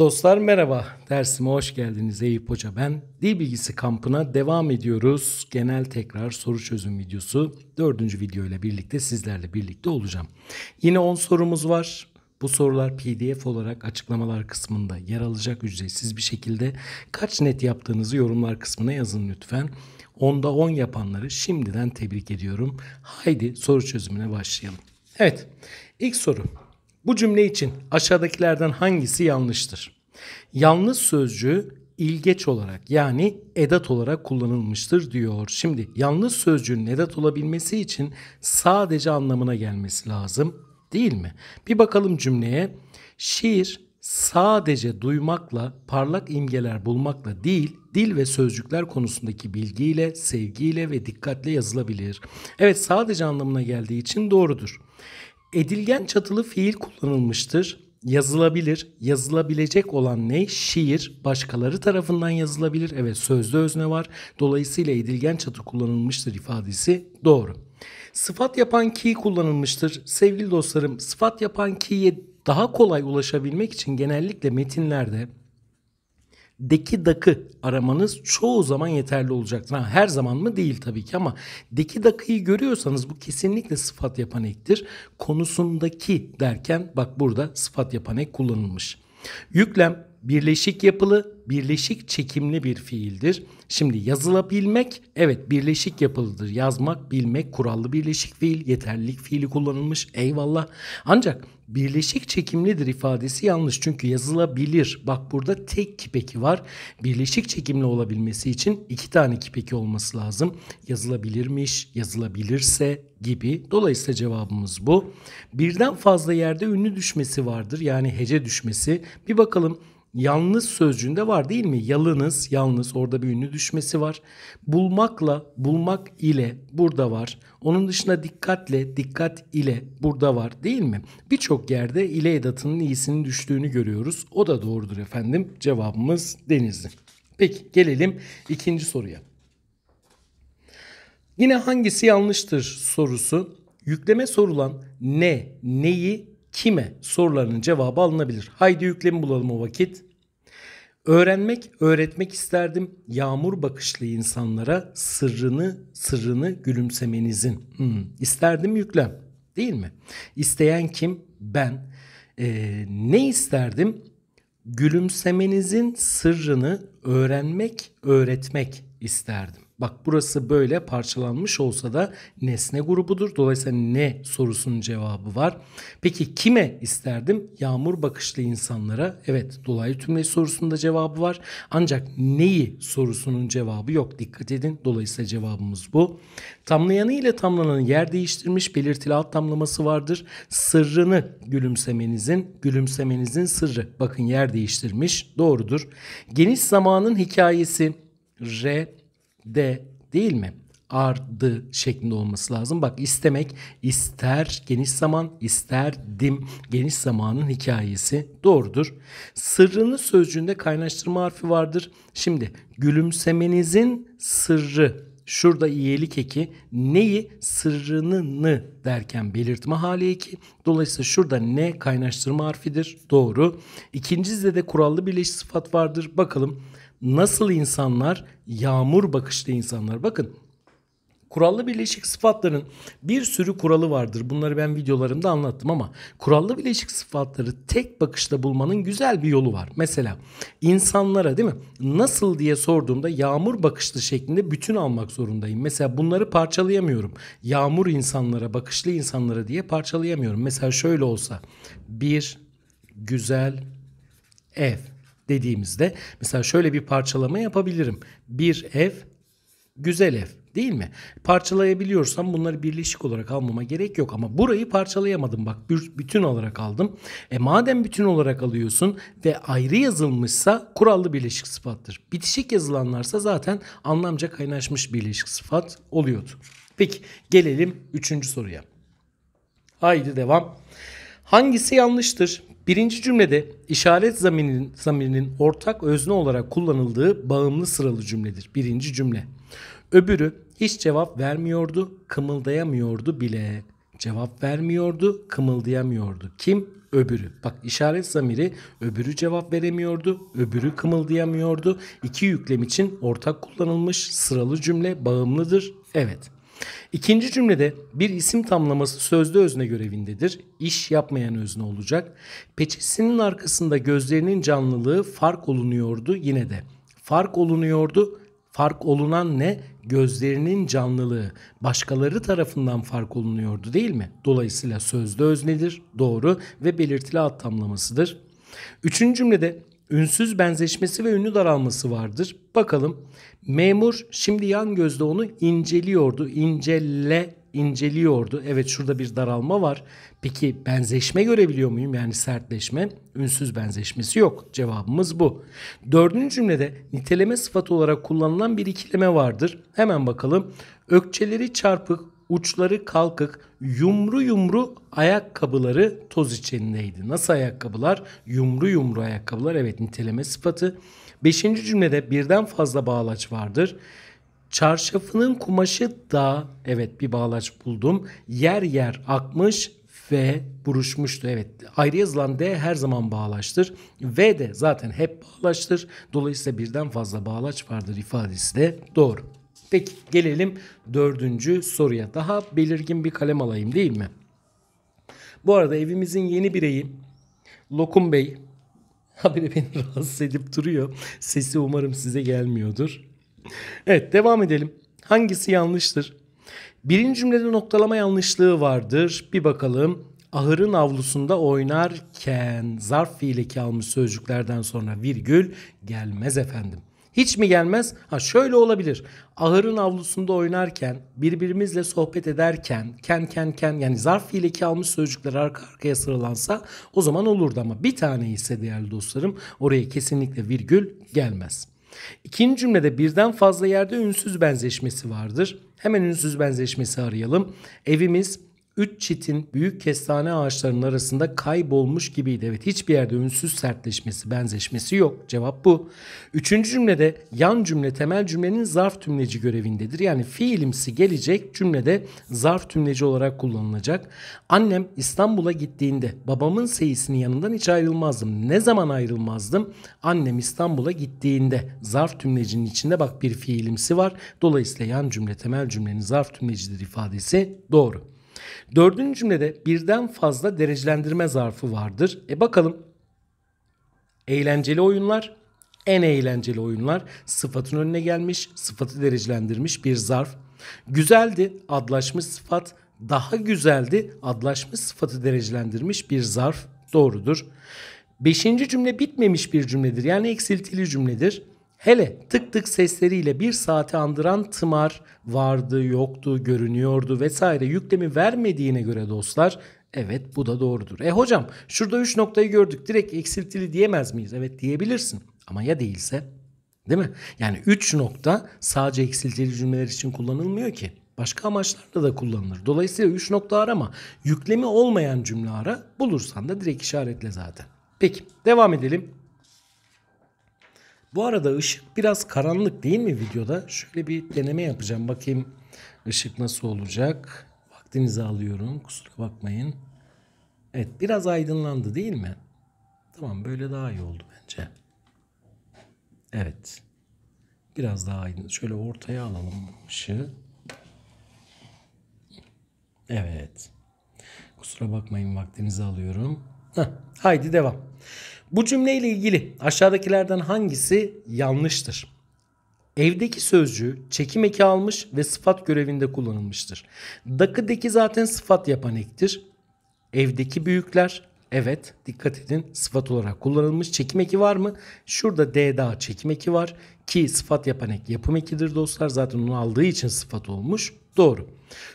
Dostlar merhaba, dersime hoş geldiniz. Eyüp Hoca ben. Dil bilgisi kampına devam ediyoruz. Genel tekrar soru çözüm videosu. Dördüncü video ile birlikte sizlerle birlikte olacağım. Yine 10 sorumuz var. Bu sorular pdf olarak açıklamalar kısmında yer alacak ücretsiz bir şekilde. Kaç net yaptığınızı yorumlar kısmına yazın lütfen. Onda 10 yapanları şimdiden tebrik ediyorum. Haydi soru çözümüne başlayalım. Evet, ilk soru. Bu cümle için aşağıdakilerden hangisi yanlıştır? Yalnız sözcüğü ilgeç olarak yani edat olarak kullanılmıştır diyor. Şimdi yalnız sözcüğün edat olabilmesi için sadece anlamına gelmesi lazım değil mi? Bir bakalım cümleye. Şiir sadece duymakla, parlak imgeler bulmakla değil, dil ve sözcükler konusundaki bilgiyle, sevgiyle ve dikkatle yazılabilir. Evet sadece anlamına geldiği için doğrudur. Edilgen çatılı fiil kullanılmıştır. Yazılabilir, yazılabilecek olan ne? Şiir, başkaları tarafından yazılabilir. Evet sözde özne var. Dolayısıyla edilgen çatı kullanılmıştır ifadesi doğru. Sıfat yapan ki kullanılmıştır. Sevgili dostlarım sıfat yapan ki'ye daha kolay ulaşabilmek için genellikle metinlerde deki dakı aramanız çoğu zaman yeterli olacaktır. Ha, her zaman mı? Değil tabii ki ama deki dakıyı görüyorsanız bu kesinlikle sıfat yapan ektir. Konusundaki derken bak burada sıfat yapan ek kullanılmış. Yüklem birleşik yapılı, birleşik çekimli bir fiildir. Şimdi yazılabilmek evet birleşik yapılıdır. Yazmak, bilmek kurallı birleşik fiil, yeterlilik fiili kullanılmış. Eyvallah. Ancak birleşik çekimlidir ifadesi yanlış. Çünkü yazılabilir. Bak burada tek kipeki var. Birleşik çekimli olabilmesi için iki tane kipeki olması lazım. Yazılabilirmiş, yazılabilirse gibi. Dolayısıyla cevabımız bu. Birden fazla yerde ünlü düşmesi vardır. Yani hece düşmesi. Bir bakalım Yalnız sözcüğünde var değil mi? Yalınız, yalnız orada bir ünlü düşmesi var. Bulmakla, bulmak ile burada var. Onun dışında dikkatle, dikkat ile burada var değil mi? Birçok yerde ile edatının iyisinin düştüğünü görüyoruz. O da doğrudur efendim. Cevabımız Denizli. Peki gelelim ikinci soruya. Yine hangisi yanlıştır sorusu. Yükleme sorulan ne, neyi kime sorularının cevabı alınabilir. Haydi yüklemi bulalım o vakit. Öğrenmek, öğretmek isterdim yağmur bakışlı insanlara sırrını, sırrını gülümsemenizin. Hmm, isterdim yüklem değil mi? İsteyen kim? Ben. Ee, ne isterdim? Gülümsemenizin sırrını öğrenmek, öğretmek isterdim. Bak burası böyle parçalanmış olsa da nesne grubudur. Dolayısıyla ne sorusunun cevabı var. Peki kime isterdim? Yağmur bakışlı insanlara. Evet dolaylı tümleç sorusunda cevabı var. Ancak neyi sorusunun cevabı yok. Dikkat edin. Dolayısıyla cevabımız bu. Tamlayanı ile tamlananı yer değiştirmiş belirtili alt tamlaması vardır. Sırrını gülümsemenizin, gülümsemenizin sırrı. Bakın yer değiştirmiş. Doğrudur. Geniş zamanın hikayesi. R de değil mi? ardı şeklinde olması lazım. Bak istemek ister geniş zaman isterdim geniş zamanın hikayesi doğrudur. Sırrını sözcüğünde kaynaştırma harfi vardır. Şimdi gülümsemenizin sırrı Şurada iyilik eki neyi sırrını nı derken belirtme hali eki. Dolayısıyla şurada ne kaynaştırma harfidir. Doğru. İkinci de kurallı birleşik sıfat vardır. Bakalım Nasıl insanlar? Yağmur bakışlı insanlar. Bakın Kurallı birleşik sıfatların bir sürü kuralı vardır. Bunları ben videolarımda anlattım ama kurallı birleşik sıfatları tek bakışta bulmanın güzel bir yolu var. Mesela insanlara değil mi? Nasıl diye sorduğumda yağmur bakışlı şeklinde bütün almak zorundayım. Mesela bunları parçalayamıyorum. Yağmur insanlara, bakışlı insanlara diye parçalayamıyorum. Mesela şöyle olsa bir güzel ev dediğimizde mesela şöyle bir parçalama yapabilirim. Bir ev, güzel ev değil mi? Parçalayabiliyorsam bunları birleşik olarak almama gerek yok ama burayı parçalayamadım bak bütün olarak aldım. E madem bütün olarak alıyorsun ve ayrı yazılmışsa kurallı birleşik sıfattır. Bitişik yazılanlarsa zaten anlamca kaynaşmış birleşik sıfat oluyordu. Peki gelelim üçüncü soruya. Haydi devam. Hangisi yanlıştır? Birinci cümlede işaret zamirinin, zamirinin ortak özne olarak kullanıldığı bağımlı sıralı cümledir. Birinci cümle. Öbürü hiç cevap vermiyordu, kımıldayamıyordu bile. Cevap vermiyordu, kımıldayamıyordu. Kim? Öbürü. Bak işaret zamiri öbürü cevap veremiyordu, öbürü kımıldayamıyordu. İki yüklem için ortak kullanılmış sıralı cümle bağımlıdır. Evet. İkinci cümlede bir isim tamlaması sözlü özne görevindedir. İş yapmayan özne olacak. Peçesinin arkasında gözlerinin canlılığı fark olunuyordu yine de. Fark olunuyordu. Fark olunan ne? Gözlerinin canlılığı. Başkaları tarafından fark olunuyordu değil mi? Dolayısıyla sözlü öznedir, doğru ve belirtili ad tamlamasıdır. Üçüncü cümlede ünsüz benzeşmesi ve ünlü daralması vardır. Bakalım memur şimdi yan gözde onu inceliyordu. İncelle inceliyordu. Evet şurada bir daralma var. Peki benzeşme görebiliyor muyum? Yani sertleşme, ünsüz benzeşmesi yok. Cevabımız bu. Dördüncü cümlede niteleme sıfatı olarak kullanılan bir ikileme vardır. Hemen bakalım. Ökçeleri çarpık, uçları kalkık, yumru yumru ayakkabıları toz içindeydi. Nasıl ayakkabılar? Yumru yumru ayakkabılar evet niteleme sıfatı. Beşinci cümlede birden fazla bağlaç vardır. Çarşafının kumaşı da evet bir bağlaç buldum. Yer yer akmış ve buruşmuştu. Evet ayrı yazılan D her zaman bağlaçtır. V de zaten hep bağlaçtır. Dolayısıyla birden fazla bağlaç vardır ifadesi de doğru. Peki gelelim dördüncü soruya. Daha belirgin bir kalem alayım değil mi? Bu arada evimizin yeni bireyi Lokum Bey habire beni rahatsız edip duruyor. Sesi umarım size gelmiyordur. Evet devam edelim. Hangisi yanlıştır? Birinci cümlede noktalama yanlışlığı vardır. Bir bakalım. Ahırın avlusunda oynarken zarf fiili kalmış sözcüklerden sonra virgül gelmez efendim. Hiç mi gelmez? Ha şöyle olabilir. Ahırın avlusunda oynarken, birbirimizle sohbet ederken, ken ken ken yani zarf fiil eki almış sözcükler arka arkaya sıralansa o zaman olurdu ama bir tane ise değerli dostlarım oraya kesinlikle virgül gelmez. İkinci cümlede birden fazla yerde ünsüz benzeşmesi vardır. Hemen ünsüz benzeşmesi arayalım. Evimiz, 3 çitin büyük kestane ağaçlarının arasında kaybolmuş gibiydi. Evet hiçbir yerde ünsüz sertleşmesi, benzeşmesi yok. Cevap bu. Üçüncü cümlede yan cümle temel cümlenin zarf tümleci görevindedir. Yani fiilimsi gelecek cümlede zarf tümleci olarak kullanılacak. Annem İstanbul'a gittiğinde babamın seyisini yanından hiç ayrılmazdım. Ne zaman ayrılmazdım? Annem İstanbul'a gittiğinde zarf tümlecinin içinde bak bir fiilimsi var. Dolayısıyla yan cümle temel cümlenin zarf tümlecidir ifadesi doğru. Dördüncü cümlede birden fazla derecelendirme zarfı vardır. E bakalım. Eğlenceli oyunlar, en eğlenceli oyunlar sıfatın önüne gelmiş, sıfatı derecelendirmiş bir zarf. Güzeldi adlaşmış sıfat, daha güzeldi adlaşmış sıfatı derecelendirmiş bir zarf doğrudur. Beşinci cümle bitmemiş bir cümledir. Yani eksiltili cümledir. Hele tık tık sesleriyle bir saati andıran tımar vardı, yoktu, görünüyordu vesaire yüklemi vermediğine göre dostlar evet bu da doğrudur. E hocam şurada 3 noktayı gördük direkt eksiltili diyemez miyiz? Evet diyebilirsin ama ya değilse değil mi? Yani 3 nokta sadece eksiltili cümleler için kullanılmıyor ki. Başka amaçlarda da kullanılır. Dolayısıyla 3 nokta arama. Yüklemi olmayan cümle ara. Bulursan da direkt işaretle zaten. Peki devam edelim. Bu arada ışık biraz karanlık değil mi videoda? Şöyle bir deneme yapacağım. Bakayım ışık nasıl olacak. Vaktinizi alıyorum. Kusura bakmayın. Evet biraz aydınlandı değil mi? Tamam böyle daha iyi oldu bence. Evet. Biraz daha aydın. Şöyle ortaya alalım ışığı. Evet. Kusura bakmayın vaktinizi alıyorum. Heh, haydi devam. Bu cümleyle ilgili aşağıdakilerden hangisi yanlıştır? Evdeki sözcüğü çekim eki almış ve sıfat görevinde kullanılmıştır. Dakıdaki zaten sıfat yapan ektir. Evdeki büyükler evet dikkat edin sıfat olarak kullanılmış. Çekim eki var mı? Şurada D daha çekim eki var. Ki sıfat yapan ek yapım ekidir dostlar. Zaten onu aldığı için sıfat olmuş. Doğru.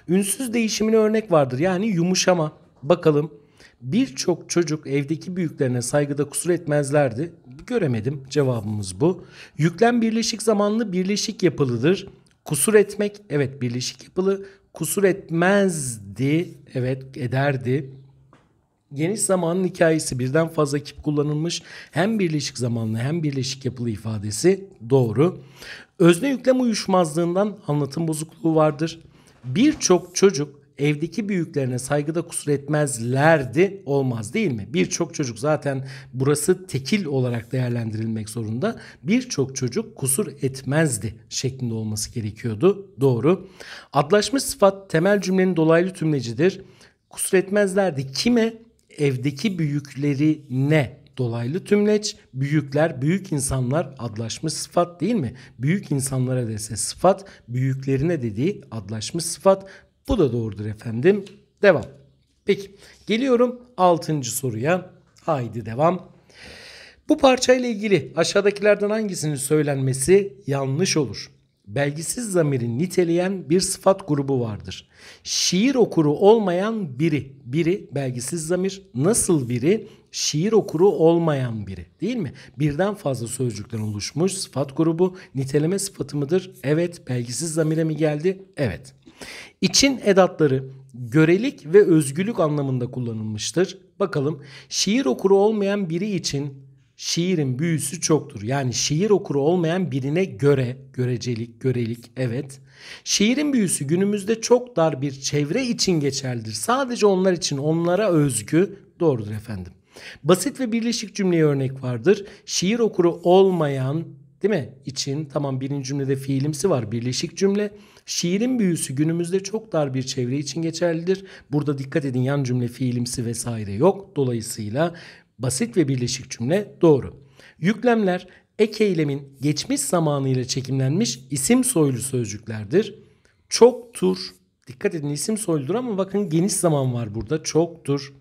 Ünsüz değişimine örnek vardır. Yani yumuşama. Bakalım Birçok çocuk evdeki büyüklerine saygıda kusur etmezlerdi. Göremedim cevabımız bu. Yüklem birleşik zamanlı birleşik yapılıdır. Kusur etmek evet birleşik yapılı. Kusur etmezdi evet ederdi. Geniş zamanın hikayesi birden fazla kip kullanılmış. Hem birleşik zamanlı hem birleşik yapılı ifadesi doğru. Özne yüklem uyuşmazlığından anlatım bozukluğu vardır. Birçok çocuk evdeki büyüklerine saygıda kusur etmezlerdi olmaz değil mi? Birçok çocuk zaten burası tekil olarak değerlendirilmek zorunda. Birçok çocuk kusur etmezdi şeklinde olması gerekiyordu. Doğru. Adlaşmış sıfat temel cümlenin dolaylı tümlecidir. Kusur etmezlerdi kime? Evdeki büyükleri ne? dolaylı tümleç, büyükler, büyük insanlar adlaşmış sıfat değil mi? Büyük insanlara dese sıfat, büyüklerine dediği adlaşmış sıfat, bu da doğrudur efendim. Devam. Peki geliyorum 6. soruya. Haydi devam. Bu parçayla ilgili aşağıdakilerden hangisinin söylenmesi yanlış olur? Belgisiz zamiri niteleyen bir sıfat grubu vardır. Şiir okuru olmayan biri, biri belgisiz zamir, nasıl biri? Şiir okuru olmayan biri değil mi? Birden fazla sözcükten oluşmuş sıfat grubu niteleme sıfatı mıdır? Evet. Belgisiz zamire mi geldi? Evet. İçin edatları görelik ve özgürlük anlamında kullanılmıştır. Bakalım şiir okuru olmayan biri için şiirin büyüsü çoktur. Yani şiir okuru olmayan birine göre, görecelik, görelik evet. Şiirin büyüsü günümüzde çok dar bir çevre için geçerlidir. Sadece onlar için, onlara özgü doğrudur efendim. Basit ve birleşik cümleye örnek vardır. Şiir okuru olmayan değil mi? için tamam birinci cümlede fiilimsi var birleşik cümle. Şiirin büyüsü günümüzde çok dar bir çevre için geçerlidir. Burada dikkat edin yan cümle fiilimsi vesaire yok. Dolayısıyla basit ve birleşik cümle doğru. Yüklemler ek eylemin geçmiş zamanıyla çekimlenmiş isim soylu sözcüklerdir. Çoktur. Dikkat edin isim soyludur ama bakın geniş zaman var burada. Çoktur.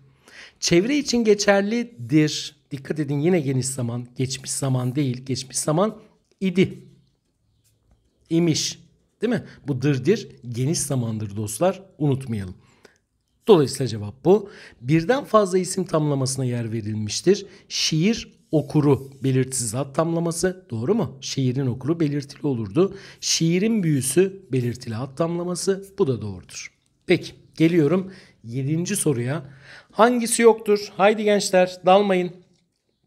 Çevre için geçerlidir. Dikkat edin yine geniş zaman, geçmiş zaman değil, geçmiş zaman idi. İmiş. Değil mi? Bu dırdır geniş zamandır dostlar unutmayalım. Dolayısıyla cevap bu. Birden fazla isim tamlamasına yer verilmiştir. Şiir okuru belirtisiz zat tamlaması doğru mu? Şiirin okuru belirtili olurdu. Şiirin büyüsü belirtili hat tamlaması bu da doğrudur. Peki geliyorum 7. soruya. Hangisi yoktur? Haydi gençler dalmayın.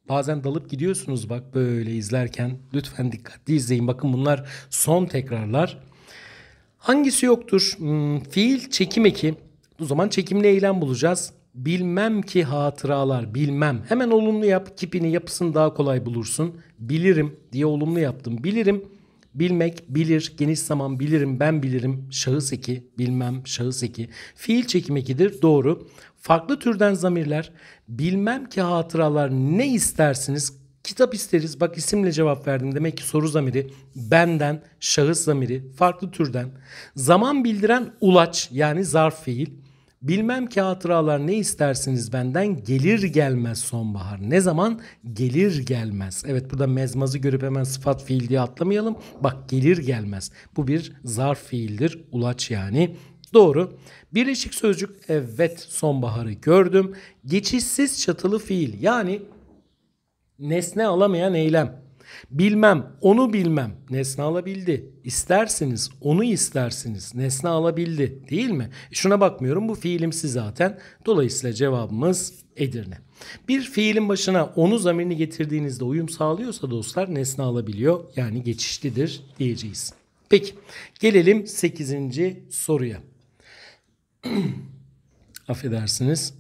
Bazen dalıp gidiyorsunuz bak böyle izlerken. Lütfen dikkatli izleyin. Bakın bunlar son tekrarlar. Hangisi yoktur? Hmm, fiil çekim eki. O zaman çekimli eylem bulacağız. Bilmem ki hatıralar bilmem. Hemen olumlu yap. Kipini yapısını daha kolay bulursun. Bilirim diye olumlu yaptım. Bilirim. Bilmek, bilir, geniş zaman bilirim, ben bilirim, şahıs eki, bilmem, şahıs eki. Fiil çekim ekidir, doğru. Farklı türden zamirler, bilmem ki hatıralar ne istersiniz Kitap isteriz bak isimle cevap verdim. Demek ki soru zamiri benden, şahıs zamiri farklı türden. Zaman bildiren ulaç yani zarf fiil. Bilmem ki hatıralar ne istersiniz benden gelir gelmez sonbahar. Ne zaman? Gelir gelmez. Evet burada mezmazı görüp hemen sıfat fiil diye atlamayalım. Bak gelir gelmez. Bu bir zarf fiildir. Ulaç yani. Doğru. Birleşik sözcük evet sonbaharı gördüm. Geçişsiz çatılı fiil yani Nesne alamayan eylem. Bilmem, onu bilmem. Nesne alabildi. İstersiniz, onu istersiniz. Nesne alabildi değil mi? E şuna bakmıyorum bu fiilimsi zaten. Dolayısıyla cevabımız Edirne. Bir fiilin başına onu zamirini getirdiğinizde uyum sağlıyorsa dostlar nesne alabiliyor. Yani geçişlidir diyeceğiz. Peki gelelim 8. soruya. Affedersiniz.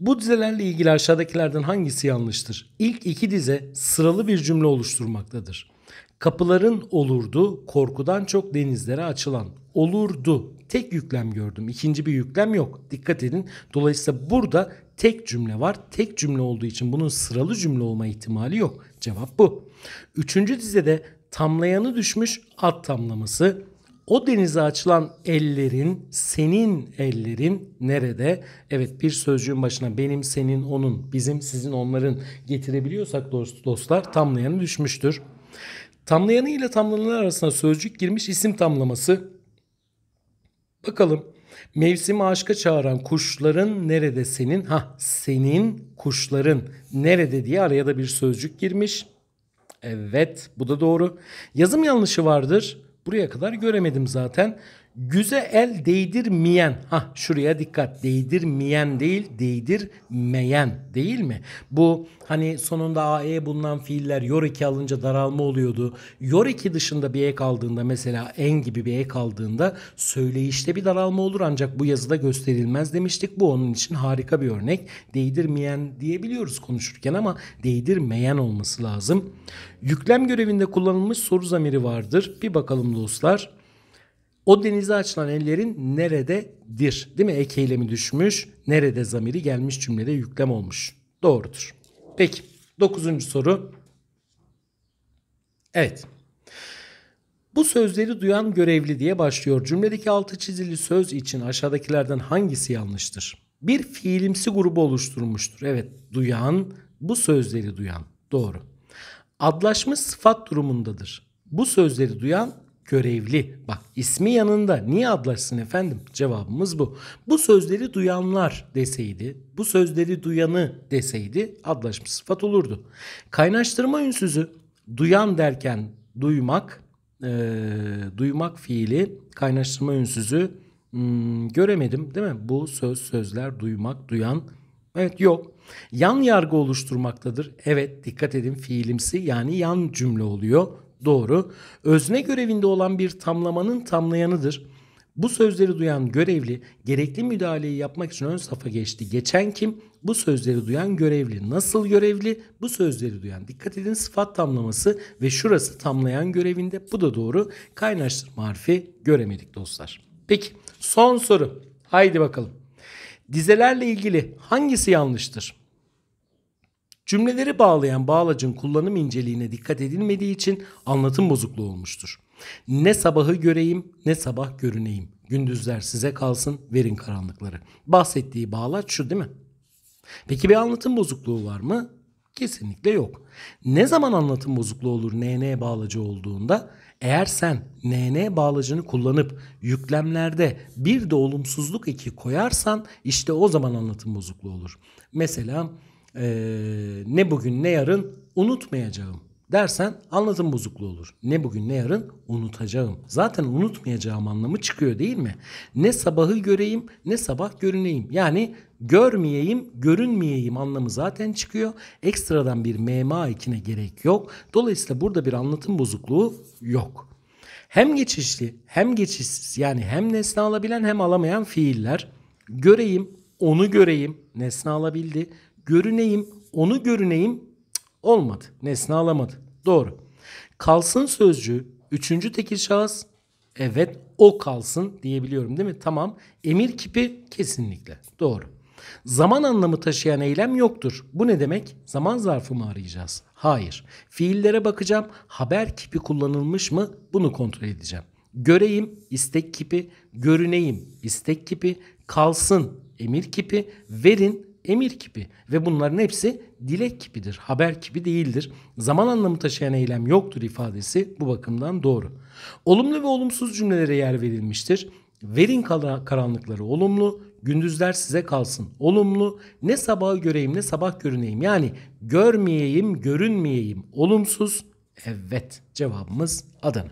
Bu dizelerle ilgili aşağıdakilerden hangisi yanlıştır? İlk iki dize sıralı bir cümle oluşturmaktadır. Kapıların olurdu, korkudan çok denizlere açılan. Olurdu. Tek yüklem gördüm. İkinci bir yüklem yok. Dikkat edin. Dolayısıyla burada tek cümle var. Tek cümle olduğu için bunun sıralı cümle olma ihtimali yok. Cevap bu. Üçüncü dizede tamlayanı düşmüş at tamlaması o denize açılan ellerin, senin ellerin nerede? Evet bir sözcüğün başına benim, senin, onun, bizim, sizin, onların getirebiliyorsak dost, dostlar tamlayanı düşmüştür. Tamlayanı ile tamlananlar arasında sözcük girmiş isim tamlaması. Bakalım mevsimi aşka çağıran kuşların nerede senin? Ha senin kuşların nerede diye araya da bir sözcük girmiş. Evet bu da doğru. Yazım yanlışı vardır. Buraya kadar göremedim zaten. Güze el değdirmeyen, ha şuraya dikkat değdirmeyen değil değdirmeyen değil mi? Bu hani sonunda AE bulunan fiiller yoriki alınca daralma oluyordu. Yoriki dışında bir ek aldığında mesela en gibi bir ek aldığında söyleyişte bir daralma olur ancak bu yazıda gösterilmez demiştik. Bu onun için harika bir örnek. Değdirmeyen diyebiliyoruz konuşurken ama değdirmeyen olması lazım. Yüklem görevinde kullanılmış soru zamiri vardır. Bir bakalım dostlar. O denize açılan ellerin nerededir? Değil mi? Ek eylemi düşmüş. Nerede zamiri gelmiş cümlede yüklem olmuş. Doğrudur. Peki. Dokuzuncu soru. Evet. Bu sözleri duyan görevli diye başlıyor. Cümledeki altı çizili söz için aşağıdakilerden hangisi yanlıştır? Bir fiilimsi grubu oluşturmuştur. Evet, duyan, bu sözleri duyan. Doğru. Adlaşmış sıfat durumundadır. Bu sözleri duyan görevli. Bak ismi yanında niye adlaşsın efendim? Cevabımız bu. Bu sözleri duyanlar deseydi, bu sözleri duyanı deseydi adlaşmış sıfat olurdu. Kaynaştırma ünsüzü duyan derken duymak, e, duymak fiili kaynaştırma ünsüzü hmm, göremedim değil mi? Bu söz, sözler, duymak, duyan. Evet yok. Yan yargı oluşturmaktadır. Evet dikkat edin fiilimsi yani yan cümle oluyor. Doğru. Özne görevinde olan bir tamlamanın tamlayanıdır. Bu sözleri duyan görevli gerekli müdahaleyi yapmak için ön safa geçti. Geçen kim? Bu sözleri duyan görevli. Nasıl görevli? Bu sözleri duyan. Dikkat edin sıfat tamlaması ve şurası tamlayan görevinde. Bu da doğru. Kaynaştırma harfi göremedik dostlar. Peki son soru. Haydi bakalım. Dizelerle ilgili hangisi yanlıştır? Cümleleri bağlayan bağlacın kullanım inceliğine dikkat edilmediği için anlatım bozukluğu olmuştur. Ne sabahı göreyim ne sabah görüneyim. Gündüzler size kalsın verin karanlıkları. Bahsettiği bağlaç şu değil mi? Peki bir anlatım bozukluğu var mı? Kesinlikle yok. Ne zaman anlatım bozukluğu olur NN bağlacı olduğunda? Eğer sen NN bağlacını kullanıp yüklemlerde bir de olumsuzluk eki koyarsan işte o zaman anlatım bozukluğu olur. Mesela e, ne bugün ne yarın unutmayacağım dersen anlatım bozukluğu olur. Ne bugün ne yarın unutacağım. Zaten unutmayacağım anlamı çıkıyor değil mi? Ne sabahı göreyim ne sabah görüneyim. Yani görmeyeyim, görünmeyeyim anlamı zaten çıkıyor. Ekstradan bir MMA ikine gerek yok. Dolayısıyla burada bir anlatım bozukluğu yok. Hem geçişli hem geçişsiz yani hem nesne alabilen hem alamayan fiiller. Göreyim, onu göreyim nesne alabildi görüneyim, onu görüneyim olmadı. Nesne alamadı. Doğru. Kalsın sözcüğü üçüncü tekil şahıs evet o kalsın diyebiliyorum değil mi? Tamam. Emir kipi kesinlikle. Doğru. Zaman anlamı taşıyan eylem yoktur. Bu ne demek? Zaman zarfı mı arayacağız? Hayır. Fiillere bakacağım. Haber kipi kullanılmış mı? Bunu kontrol edeceğim. Göreyim istek kipi, görüneyim istek kipi, kalsın emir kipi, verin emir kipi ve bunların hepsi dilek kipidir, haber kipi değildir. Zaman anlamı taşıyan eylem yoktur ifadesi bu bakımdan doğru. Olumlu ve olumsuz cümlelere yer verilmiştir. Verin karanlıkları olumlu, gündüzler size kalsın. Olumlu, ne sabahı göreyim ne sabah görüneyim. Yani görmeyeyim, görünmeyeyim. Olumsuz, evet cevabımız Adana.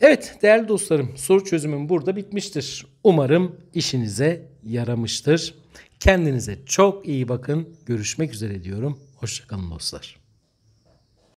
Evet değerli dostlarım soru çözümüm burada bitmiştir. Umarım işinize yaramıştır. Kendinize çok iyi bakın. Görüşmek üzere diyorum. Hoşçakalın dostlar.